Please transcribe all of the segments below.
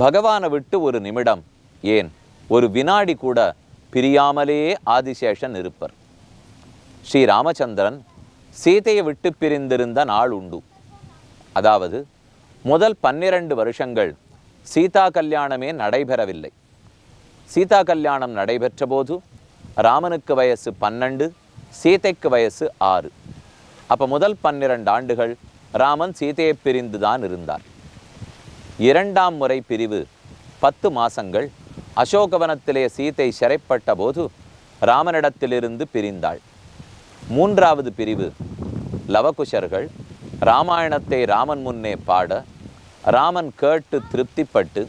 பகவானை விட்டு ஒரு நிமிடம் ஏன் ஒரு வினாடி கூட பிரியாமலே ஆதிசேஷன் இருப்பர் ஸ்ரீ ராமச்சந்திரன் சீதையை விட்டு பிரிந்திருந்த நாள் உண்டு அதாவது முதல் பன்னிரண்டு வருஷங்கள் சீதா கல்யாணமே நடைபெறவில்லை சீதா கல்யாணம் நடைபெற்ற போது ராமனுக்கு வயசு பன்னெண்டு சீதைக்கு வயசு ஆறு அப்போ முதல் பன்னிரண்டு ஆண்டுகள் ராமன் சீதையை பிரிந்து தான் இருந்தார் இரண்டாம் முறை பிரிவு பத்து மாசங்கள் அசோகவனத்திலே சீதை சிறைப்பட்ட போது ராமனிடத்திலிருந்து பிரிந்தாள் மூன்றாவது பிரிவு லவகுஷர்கள் ராமாயணத்தை ராமன் முன்னே பாட ராமன் கேட்டு திருப்திப்பட்டு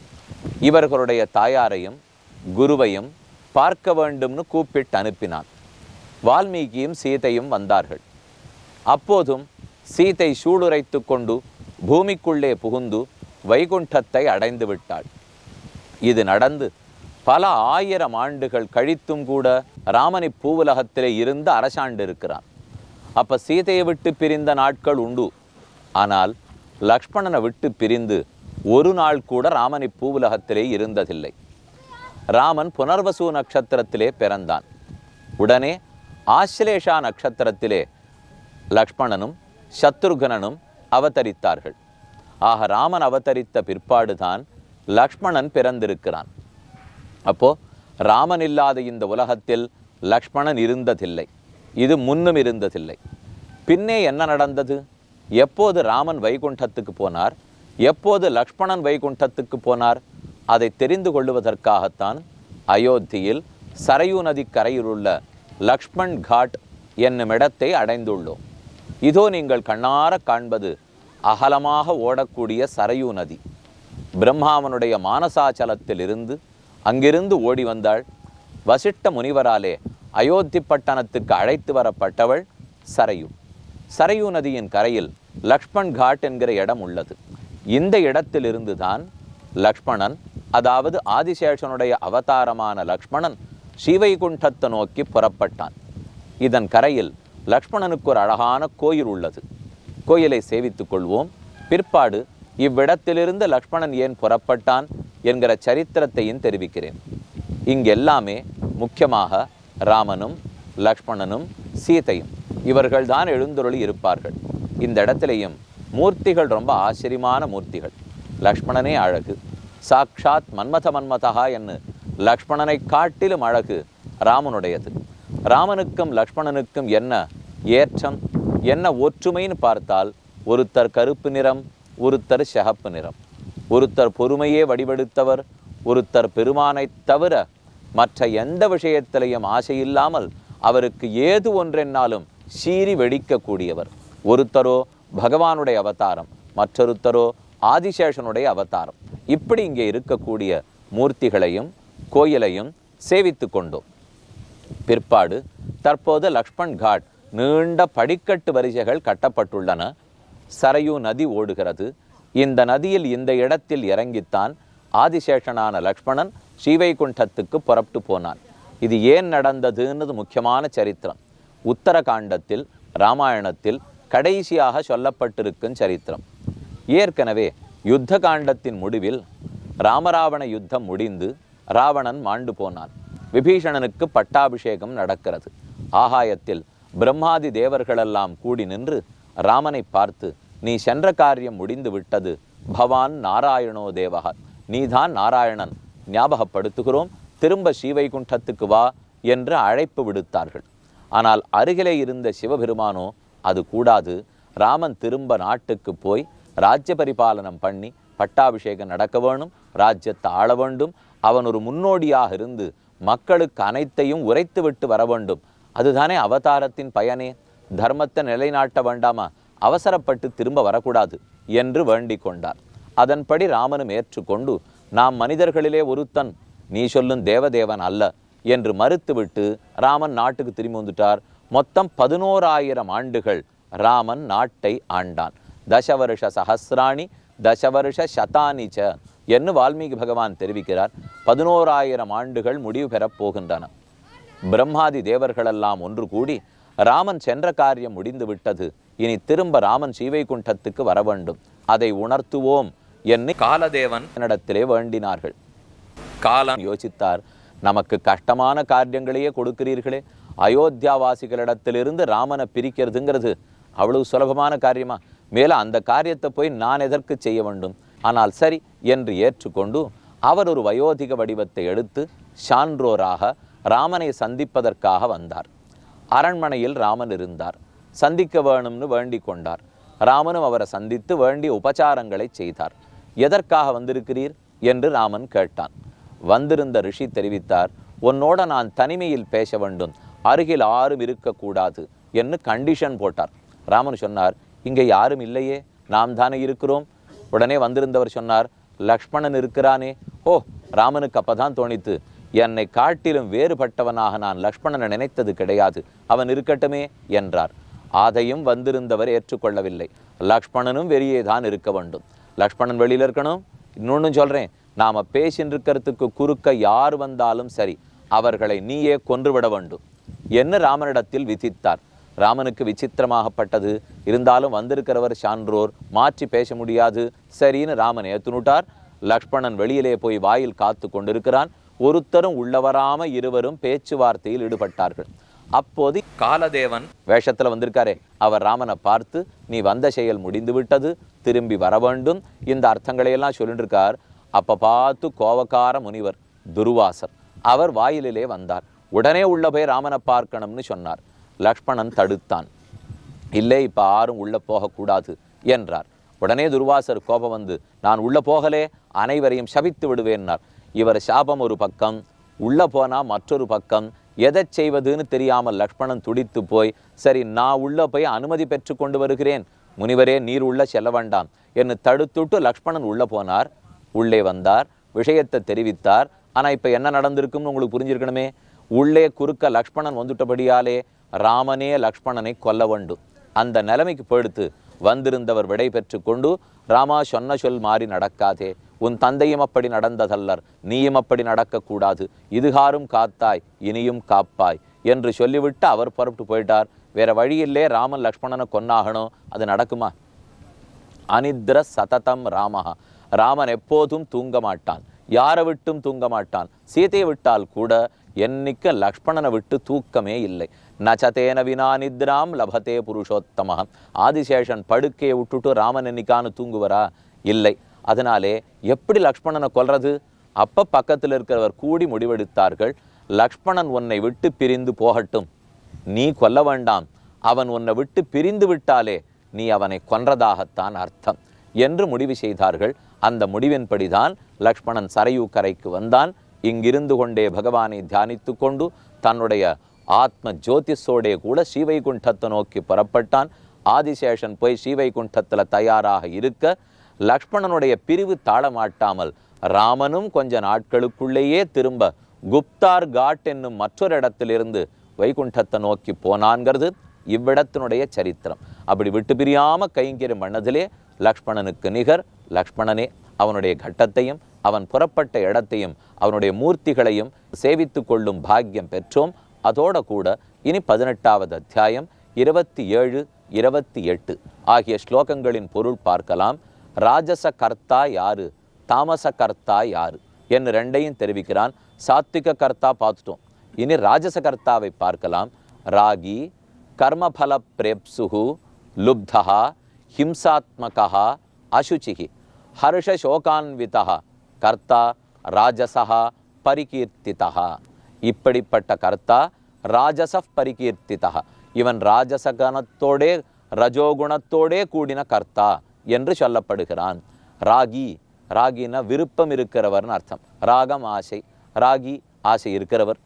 இவர்களுடைய தாயாரையும் குருவையும் பார்க்க வேண்டும்னு கூப்பிட்டு அனுப்பினான் வால்மீகியும் சீதையும் வந்தார்கள் அப்போதும் சீதை சூடுரைத்து கொண்டு பூமிக்குள்ளே புகுந்து வைகுண்டத்தை அடைந்து விட்டாள் இது நடந்து பல ஆயிரம் ஆண்டுகள் கழித்தும் கூட ராமனை பூவுலகத்திலே இருந்து அரசாண்டு இருக்கிறான் அப்போ சீதையை விட்டு பிரிந்த நாட்கள் உண்டு ஆனால் லக்ஷ்மணனை விட்டு பிரிந்து ஒரு நாள் கூட ராமனை பூவுலகத்திலே இருந்ததில்லை ராமன் புனர்வசு நட்சத்திரத்திலே பிறந்தான் உடனே ஆசிலேஷா நட்சத்திரத்திலே லக்ஷ்மணனும் சத்ருகனனும் அவதரித்தார்கள் ஆக ராமன் அவதரித்த பிற்பாடுதான் லக்ஷ்மணன் பிறந்திருக்கிறான் அப்போ ராமன் இல்லாத இந்த உலகத்தில் லக்ஷ்மணன் இருந்ததில்லை இது முன்னும் இருந்ததில்லை பின்னே என்ன நடந்தது எப்போது ராமன் வைகுண்டத்துக்கு போனார் எப்போது லக்ஷ்மணன் வைகுண்டத்துக்கு போனார் அதை தெரிந்து கொள்வதற்காகத்தான் அயோத்தியில் சரையூ நதிக்கரையில் உள்ள லக்ஷ்மண் காட் என்னும் இடத்தை அடைந்துள்ளோம் இதோ நீங்கள் கண்ணார காண்பது அகலமாக ஓடக்கூடிய சரையூ நதி பிரம்மாவனுடைய மானசாச்சலத்திலிருந்து அங்கிருந்து ஓடி வந்தாள் வசிட்ட முனிவராலே அயோத்தி பட்டணத்துக்கு அழைத்து வரப்பட்டவள் சரையு சரையு நதியின் கரையில் லக்ஷ்மண் காட் என்கிற இடம் உள்ளது இந்த இடத்திலிருந்து தான் லக்ஷ்மணன் அதாவது ஆதிசேஷனுடைய அவதாரமான லக்ஷ்மணன் ஸ்ரீவைகுண்டத்தை நோக்கி புறப்பட்டான் இதன் கரையில் லக்ஷ்மணனுக்கு ஒரு அழகான கோயில் உள்ளது கோயிலை சேவித்துக் கொள்வோம் பிற்பாடு இவ்விடத்திலிருந்து லக்ஷ்மணன் ஏன் புறப்பட்டான் என்கிற சரித்திரத்தையும் தெரிவிக்கிறேன் இங்கெல்லாமே முக்கியமாக ராமனும் லக்ஷ்மணனும் சீதையும் இவர்கள்தான் எழுந்தொருளி இருப்பார்கள் இந்த இடத்துலையும் மூர்த்திகள் ரொம்ப ஆச்சரியமான மூர்த்திகள் லக்ஷ்மணனே அழகு சாக்ஷாத் மன்மத மன்மதா என்று லக்ஷ்மணனை காட்டிலும் அழகு ராமனுடையது ராமனுக்கும் லக்ஷ்மணனுக்கும் என்ன ஏற்றம் என்ன ஒற்றுமைன்னு பார்த்தால் ஒருத்தர் கருப்பு நிறம் ஒருத்தர் சிகப்பு நிறம் ஒருத்தர் பொறுமையே வடிவெடுத்தவர் ஒருத்தர் பெருமானை தவிர மற்ற எந்த விஷயத்திலையும் ஆசையில்லாமல் அவருக்கு ஏது ஒன்றென்னாலும் சீறி வெடிக்கக்கூடியவர் ஒருத்தரோ பகவானுடைய அவதாரம் மற்றொருத்தரோ ஆதிசேஷனுடைய அவதாரம் இப்படி இங்கே இருக்கக்கூடிய மூர்த்திகளையும் கோயிலையும் சேவித்து கொண்டோம் பிற்பாடு தற்போது லக்ஷ்மண் காட் நீண்ட படிக்கட்டு வரிசைகள் கட்டப்பட்டுள்ளன சரையு நதி ஓடுகிறது இந்த நதியில் இந்த இடத்தில் இறங்கித்தான் ஆதிசேஷனான லக்ஷ்மணன் ஸ்ரீவைகுண்டத்துக்கு புறப்பட்டு போனான் இது ஏன் நடந்ததுன்னு முக்கியமான சரித்திரம் உத்தரகாண்டத்தில் ராமாயணத்தில் கடைசியாக சொல்லப்பட்டிருக்கும் சரித்திரம் ஏற்கனவே யுத்த காண்டத்தின் முடிவில் ராமராவண யுத்தம் முடிந்து ராவணன் மாண்டு போனான் விபீஷணனுக்கு பட்டாபிஷேகம் நடக்கிறது ஆகாயத்தில் பிரம்மாதி தேவர்களெல்லாம் கூடி நின்று ராமனை பார்த்து நீ சென்ற காரியம் முடிந்து விட்டது பவான் நாராயணோ தேவகா நீதான் நாராயணன் ஞாபகப்படுத்துகிறோம் திரும்ப ஸ்ரீவைகுண்டத்துக்கு வா என்று அழைப்பு விடுத்தார்கள் ஆனால் அருகிலே இருந்த சிவபெருமானோ அது கூடாது ராமன் திரும்ப நாட்டுக்கு போய் ராஜ்ய பரிபாலனம் பண்ணி பட்டாபிஷேகம் நடக்க வேணும் ராஜ்யத்தை ஆள வேண்டும் அவன் ஒரு முன்னோடியாக இருந்து மக்களுக்கு அனைத்தையும் உரைத்துவிட்டு வர வேண்டும் அதுதானே அவதாரத்தின் பயனே தர்மத்தை நிலைநாட்ட வேண்டாமா அவசரப்பட்டு திரும்ப வரக்கூடாது என்று வேண்டிக் கொண்டார் அதன்படி ராமனும் ஏற்றுக்கொண்டு நாம் மனிதர்களிலே ஒருத்தன் நீ சொல்லும் தேவதேவன் அல்ல என்று மறுத்துவிட்டு ராமன் நாட்டுக்கு திரும்பி வந்துட்டார் மொத்தம் பதினோராயிரம் ஆண்டுகள் ராமன் நாட்டை ஆண்டான் தசவருஷ சஹசிராணி தசவருஷ சதானிச்ச என்று வால்மீகி பகவான் தெரிவிக்கிறார் பதினோராயிரம் ஆண்டுகள் முடிவு பெறப் போகின்றன பிரம்மாதி தேவர்களெல்லாம் ஒன்று கூடி ராமன் சென்ற காரியம் முடிந்து விட்டது இனி திரும்ப ராமன் சீவைகுண்டத்துக்கு வர வேண்டும் அதை உணர்த்துவோம் என்று காலதேவன் என்னிடத்திலே வேண்டினார்கள் காலம் யோசித்தார் நமக்கு கஷ்டமான காரியங்களையே கொடுக்கிறீர்களே அயோத்தியாவாசிகளிடத்திலிருந்து ராமனை பிரிக்கிறதுங்கிறது அவ்வளவு சுலபமான காரியமா மேலும் அந்த காரியத்தை போய் நான் எதற்கு செய்ய வேண்டும் ஆனால் சரி என்று ஏற்றுக்கொண்டு அவர் ஒரு வயோதிக வடிவத்தை எடுத்து சான்றோராக ராமனை சந்திப்பதற்காக வந்தார் அரண்மனையில் ராமன் இருந்தார் சந்திக்க வேணும்னு வேண்டிக் கொண்டார் ராமனும் அவரை சந்தித்து வேண்டிய உபச்சாரங்களை செய்தார் எதற்காக வந்திருக்கிறீர் என்று ராமன் கேட்டான் வந்திருந்த ரிஷி தெரிவித்தார் உன்னோட நான் தனிமையில் பேச வேண்டும் அருகில் யாரும் இருக்கக்கூடாது என்று கண்டிஷன் போட்டார் ராமன் சொன்னார் இங்கே யாரும் இல்லையே நாம் தானே இருக்கிறோம் உடனே வந்திருந்தவர் சொன்னார் லக்ஷ்மணன் இருக்கிறானே ஓ ராமனுக்கு அப்போ தான் தோணித்து என்னை காட்டிலும் வேறுபட்டவனாக நான் லக்ஷ்மணனை நினைத்தது கிடையாது அவன் இருக்கட்டுமே என்றார் அதையும் வந்திருந்தவர் ஏற்றுக்கொள்ளவில்லை லக்ஷ்மணனும் வெளியே தான் இருக்க வேண்டும் லக்ஷ்மணன் வெளியில் இருக்கணும் இன்னொன்று சொல்கிறேன் நாம் பேசின்றிருக்கிறதுக்கு குறுக்க யார் வந்தாலும் சரி அவர்களை நீயே கொன்றுவிட வேண்டும் என்ன ராமனிடத்தில் விதித்தார் ராமனுக்கு விசித்திரமாகப்பட்டது இருந்தாலும் வந்திருக்கிறவர் சான்றோர் மாற்றி பேச முடியாது சரின்னு ராமன் ஏத்துனுட்டார் லக்ஷ்மணன் வெளியிலே போய் வாயில் காத்து கொண்டிருக்கிறான் ஒருத்தரும் உள்ளவராம இருவரும் பேச்சுவார்த்தையில் ஈடுபட்டார்கள் அப்போது காலதேவன் வேஷத்தில் வந்திருக்காரே அவர் ராமனை பார்த்து நீ வந்த செயல் முடிந்து விட்டது திரும்பி வர வேண்டும் இந்த அர்த்தங்களையெல்லாம் சொல்லிட்டு இருக்கார் அப்போ பார்த்து கோவக்கார முனிவர் துருவாசர் அவர் வாயிலிலே வந்தார் உடனே உள்ள போய் ராமனை பார்க்கணும்னு சொன்னார் லக்ஷ்மணன் தடுத்தான் இல்லை இப்போ யாரும் உள்ளே போகக்கூடாது என்றார் உடனே துர்வாசர் கோபம் வந்து நான் உள்ளே போகலே அனைவரையும் சபித்து விடுவேன்னார் இவர் சாபம் ஒரு பக்கம் உள்ளே போனால் மற்றொரு பக்கம் எதை செய்வதுன்னு தெரியாமல் லக்ஷ்மணன் துடித்து போய் சரி நான் உள்ளே போய் அனுமதி பெற்று கொண்டு வருகிறேன் முனிவரே நீர் உள்ள செல்ல வேண்டாம் என்று தடுத்துட்டு லக்ஷ்மணன் உள்ளே போனார் உள்ளே வந்தார் விஷயத்தை தெரிவித்தார் ஆனால் இப்போ என்ன நடந்திருக்கும்னு உங்களுக்கு புரிஞ்சிருக்கணுமே உள்ளே குறுக்க லக்ஷ்மணன் வந்துட்டபடியாலே ராமனே லக்ஷ்மணனை கொல்ல வேண்டும் அந்த நிலைமைக்கு போயிடுத்து வந்திருந்தவர் விடை பெற்று கொண்டு ராமா சொன்ன சொல் மாறி நடக்காதே உன் தந்தையும் அப்படி நடந்ததல்லர் நீயும் அப்படி நடக்கக்கூடாது இதுகாரும் காத்தாய் இனியும் காப்பாய் என்று சொல்லிவிட்டு அவர் புறப்பட்டு போயிட்டார் வேற வழியில்லே ராமன் லக்ஷ்மணனை கொன்னாகணும் அது நடக்குமா அனித்ர சததம் ராமஹா ராமன் எப்போதும் தூங்க மாட்டான் யாரை விட்டும் தூங்க மாட்டான் சீதையை விட்டால் கூட என்னைக்கு லக்ஷ்மணனை விட்டு தூக்கமே இல்லை நச்சதேன வினா நித்ராம் லபதே புருஷோத்தமகம் ஆதிசேஷன் படுக்கையை விட்டுட்டு ராமன் என்னைக்கானு தூங்குவரா இல்லை அதனாலே எப்படி லக்ஷ்மணனை கொல்றது அப்போ பக்கத்தில் இருக்கிறவர் கூடி முடிவெடுத்தார்கள் லக்ஷ்மணன் உன்னை விட்டு பிரிந்து போகட்டும் நீ கொல்ல வேண்டாம் அவன் உன்னை விட்டு பிரிந்து விட்டாலே நீ அவனை கொன்றதாகத்தான் அர்த்தம் என்று முடிவு செய்தார்கள் அந்த முடிவின்படிதான் லக்ஷ்மணன் சரையூ கரைக்கு வந்தான் இங்கிருந்து கொண்டே பகவானை தியானித்து கொண்டு தன்னுடைய ஆத்ம ஜோதிஷோடே கூட ஸ்ரீவைகுண்டத்தை நோக்கி புறப்பட்டான் ஆதிசேஷன் போய் ஸ்ரீவைகுண்டத்தில் தயாராக இருக்க லக்ஷ்மணனுடைய பிரிவு தாளமாட்டாமல் ராமனும் கொஞ்ச நாட்களுக்குள்ளேயே திரும்ப குப்தார் காட் என்னும் மற்றொரு இடத்திலிருந்து வைகுண்டத்தை நோக்கி போனான்கிறது இவ்விடத்தினுடைய சரித்திரம் அப்படி விட்டு பிரியாமல் கைங்கிற மன்னதிலே லக்ஷ்மணனுக்கு நிகர் லக்ஷ்மணனே அவனுடைய கட்டத்தையும் அவன் புறப்பட்ட இடத்தையும் அவனுடைய மூர்த்திகளையும் சேவித்து கொள்ளும் பாக்கியம் பெற்றோம் அதோட கூட இனி பதினெட்டாவது அத்தியாயம் இருபத்தி ஏழு இருபத்தி எட்டு ஆகிய ஸ்லோகங்களின் பொருள் பார்க்கலாம் ராஜச கர்த்தா யாரு தாமச கர்த்தா யாரு என்று ரெண்டையும் தெரிவிக்கிறான் சாத்விக கர்த்தா பார்த்துட்டோம் இனி ராஜச கர்த்தாவை பார்க்கலாம் ராகி கர்மபல பிரேப்சுகு லுப்தா ஹிம்சாத்மகா அசுச்சிகி ஹர்ஷசோகான்விதா கர்த்தா ராஜசா பரிகீர்த்திதா இப்படிப்பட்ட கர்த்தா ராஜச பரிகீர்த்திதா இவன் ராஜச ரஜோகுணத்தோடே கூடின கர்த்தா என்று சொல்லப்படுகிறான் ராகி ராகினா விருப்பம் இருக்கிறவர்னு அர்த்தம் ராகம் ஆசை ராகி ஆசை இருக்கிறவர்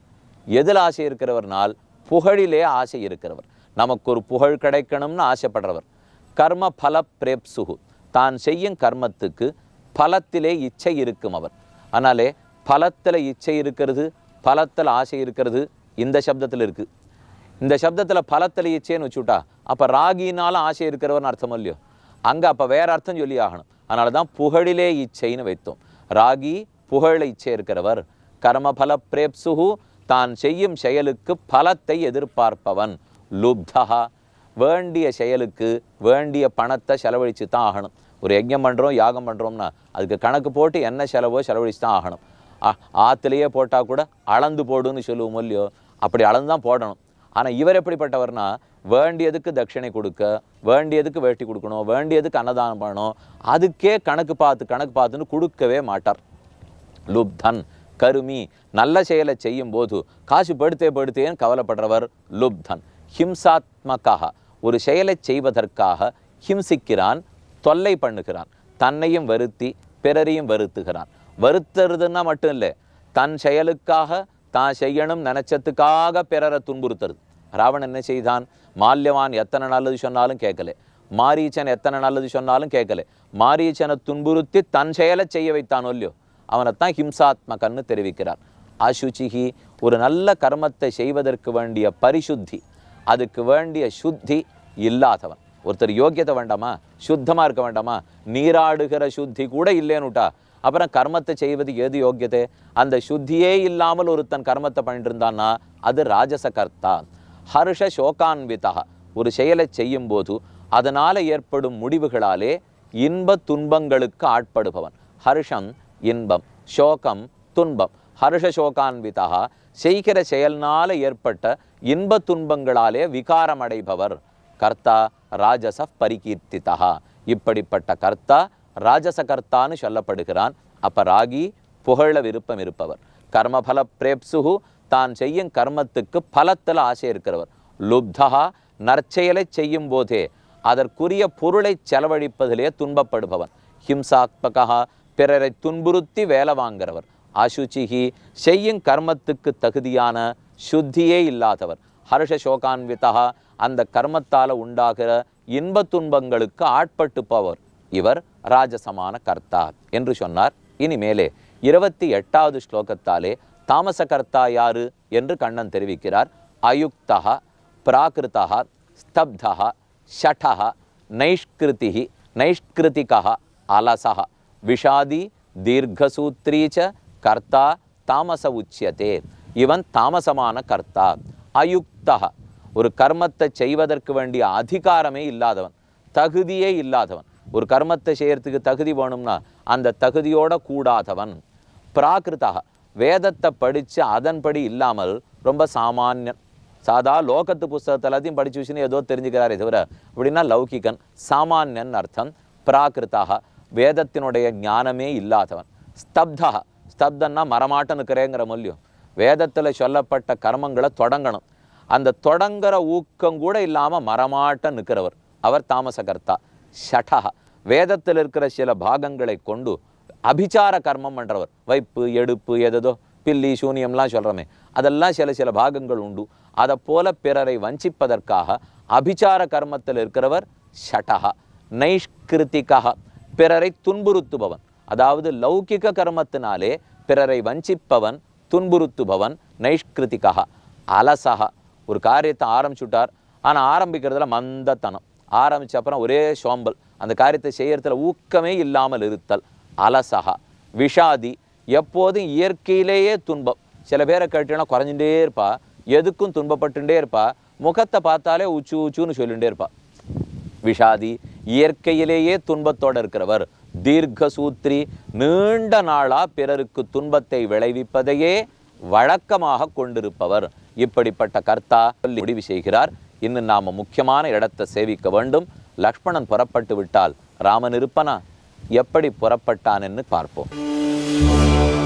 எதில் ஆசை இருக்கிறவர்னால் புகழிலே ஆசை இருக்கிறவர் நமக்கு ஒரு புகழ் கிடைக்கணும்னு ஆசைப்படுறவர் கர்ம பல சுகு தான் செய்யும் கர்மத்துக்கு பலத்திலே இச்சை இருக்கும் அவர் ஆனாலே பலத்தில் இச்சை இருக்கிறது பலத்தில் ஆசை இருக்கிறது இந்த சப்தத்தில் இருக்குது இந்த சப்தத்தில் பலத்தில் இச்சைன்னு வச்சுட்டா அப்போ ராகினாலும் ஆசை இருக்கிறவர்னு அர்த்தம் இல்லையோ அங்கே அப்போ வேறு அர்த்தம் சொல்லி ஆகணும் அதனால தான் புகழிலே இச்சைன்னு வைத்தோம் ராகி புகழ இச்சை இருக்கிறவர் கர்மபல பிரேப்சுகு தான் செய்யும் செயலுக்கு பலத்தை எதிர்பார்ப்பவன் லுப்தா வேண்டிய செயலுக்கு வேண்டிய பணத்தை செலவழித்து தான் ஆகணும் ஒரு யஜ்யம் பண்ணுறோம் யாகம் பண்ணுறோம்னா அதுக்கு கணக்கு போட்டு என்ன செலவோ செலவழித்து தான் ஆகணும் ஆற்றுலையே போட்டால் கூட அளந்து போடுன்னு சொல்லுவோம் இல்லையோ அப்படி அளந்து தான் போடணும் ஆனால் இவர் எப்படிப்பட்டவர்னா வேண்டியதுக்கு தட்சிணை கொடுக்க வேண்டியதுக்கு வேட்டி கொடுக்கணும் வேண்டியதுக்கு அன்னதானம் பண்ணணும் அதுக்கே கணக்கு பார்த்து கணக்கு பார்த்துன்னு கொடுக்கவே மாட்டார் லுப்தன் கருமி நல்ல செயலை செய்யும் போது காசு படுத்தே படுத்தேன்னு கவலைப்படுறவர் லுப்தன் ஹிம்சாத்மக்காக ஒரு செயலை செய்வதற்காக ஹிம்சிக்கிறான் தொல்லை பண்ணுகிறான் தன்னையும் வருத்தி பிறரையும் வருத்துகிறான் வருத்துறதுன்னா மட்டும் இல்லை தன் செயலுக்காக தான் செய்யணும் நினைச்சதுக்காக பிறரை துன்புறுத்துறது ராவணன் என்ன செய்தான் மால்யவான் எத்தனை நல்லது சொன்னாலும் கேட்கல மாரீச்சன் எத்தனை நல்லது சொன்னாலும் கேட்கல மாரீச்சனை துன்புறுத்தி தன் செயலை செய்ய வைத்தான் இல்லையோ அவனைத்தான் ஹிம்சாத்மகன்னு தெரிவிக்கிறார் அசுச்சிகி ஒரு நல்ல கர்மத்தை செய்வதற்கு வேண்டிய பரிசுத்தி அதுக்கு வேண்டிய சுத்தி இல்லாதவன் ஒருத்தர் யோக்கியத்தை வேண்டாமா சுத்தமாக இருக்க வேண்டாமா நீராடுகிற சுத்தி கூட இல்லைன்னுட்டா அப்புறம் கர்மத்தை செய்வது எது யோக்கியத்தை அந்த சுத்தியே இல்லாமல் ஒருத்தன் கர்மத்தை பண்ணிட்டு இருந்தான்னா அது ராஜச ஹர்ஷ சோகான்விதா ஒரு செயலை செய்யும்போது அதனால் ஏற்படும் முடிவுகளாலே இன்ப துன்பங்களுக்கு ஆட்படுபவன் ஹர்ஷம் இன்பம் சோகம் துன்பம் ஹர்ஷ சோகான்விதா செய்கிற செயல்னால் ஏற்பட்ட இன்ப துன்பங்களாலே விகாரமடைபவர் கர்த்தா ராஜச பரிகீர்த்திதா இப்படிப்பட்ட கர்த்தா ராஜச கர்த்தான்னு சொல்லப்படுகிறான் அப்போ ராகி புகழ விருப்பம் இருப்பவர் கர்மபல பிரேப்சுகு தான் செய்யும் கர்மத்துக்கு பலத்தில் ஆசை இருக்கிறவர் லுப்தகா நற்செயலை செய்யும் போதே அதற்குரிய பொருளை செலவழிப்பதிலே துன்பப்படுபவன் ஹிம்சாத்மகா பிறரை துன்புறுத்தி வேலை வாங்குகிறவர் அசுச்சிகி செய்யும் கர்மத்துக்கு தகுதியான சுத்தியே இல்லாதவர் ஹர்ஷ சோகான்விதா அந்த கர்மத்தால் உண்டாகிற இன்ப துன்பங்களுக்கு ஆட்பட்டு போவர் இவர் ராஜசமான கர்த்தா என்று சொன்னார் இனிமேலே இருபத்தி எட்டாவது ஸ்லோகத்தாலே தாமசகர்த்தா யாரு என்று கண்ணன் தெரிவிக்கிறார் அயுக்தா பிராகிருத்தா ஸ்தப்தா ஷடா நைஷ்கிருதி நைஷ்கிருதிகா அலசா விஷாதி தீர்க்கசூத்ரீச்ச கர்த்தா தாமச உச்சியதே இவன் தாமசமான கர்த்தா அயுக்தா ஒரு கர்மத்தை செய்வதற்கு வேண்டிய அதிகாரமே இல்லாதவன் தகுதியே இல்லாதவன் ஒரு கர்மத்தை செய்கிறதுக்கு தகுதி வேணும்னா அந்த தகுதியோட கூடாதவன் பிராகிருத்தாக வேதத்தை படித்து அதன்படி இல்லாமல் ரொம்ப சாமானியன் சாதா லோகத்து புஸ்தகத்தை எல்லாத்தையும் படித்து வச்சுன்னு ஏதோ தெரிஞ்சுக்கிறாரே தவிர அப்படின்னா லௌகிகன் சாமானியன் அர்த்தம் பிராகிருத்தாக வேதத்தினுடைய ஞானமே இல்லாதவன் ஸ்தப்தாக ஸ்தப்தன்னா மரமாட்டம் இருக்கிறேங்கிற மொழியும் வேதத்தில் சொல்லப்பட்ட கர்மங்களை தொடங்கணும் அந்த தொடங்குற ஊக்கம் கூட இல்லாமல் மரமாட்டம் நிற்கிறவர் அவர் தாமசகர்த்தா ஷடா வேதத்தில் இருக்கிற சில பாகங்களை கொண்டு அபிச்சார கர்மம் பண்ணுறவர் வைப்பு எடுப்பு எதோ பில்லி சூனியம்லாம் சொல்கிறோமே அதெல்லாம் சில சில பாகங்கள் உண்டு அதை போல பிறரை வஞ்சிப்பதற்காக அபிச்சார கர்மத்தில் இருக்கிறவர் ஷடகா நைஷ்கிருத்திகா பிறரை துன்புறுத்துபவன் அதாவது லௌகிக கர்மத்தினாலே பிறரை வஞ்சிப்பவன் துன்புறுத்துபவன் நைஷ்கிருத்திகா அலசாக ஒரு காரியத்தை ஆரம்பிச்சுட்டார் ஆனால் ஆரம்பிக்கிறதுல மந்தத்தனம் ஆரம்பித்த அப்புறம் ஒரே சோம்பல் அந்த காரியத்தை செய்கிறதுல ஊக்கமே இல்லாமல் இருத்தல் அலசகா விஷாதி எப்போதும் இயற்கையிலேயே துன்பம் சில பேரை கட்டினா குறைஞ்சுட்டே இருப்பா எதுக்கும் துன்பப்பட்டுட்டே இருப்பா முகத்தை பார்த்தாலே உச்சு உச்சுன்னு சொல்லிகிட்டே இருப்பா விஷாதி இயற்கையிலேயே துன்பத்தோடு இருக்கிறவர் தீர்க்கசூத்ரி நீண்ட நாளாக பிறருக்கு துன்பத்தை விளைவிப்பதையே வழக்கமாக கொண்டிருப்பவர் இப்படிப்பட்ட கர்த்தா சொல்லி முடிவு செய்கிறார் இன்னும் நாம் முக்கியமான இடத்தை சேவிக்க வேண்டும் லக்ஷ்மணன் புறப்பட்டு விட்டால் ராமன் இருப்பனா எப்படி புறப்பட்டான் என்று பார்ப்போம்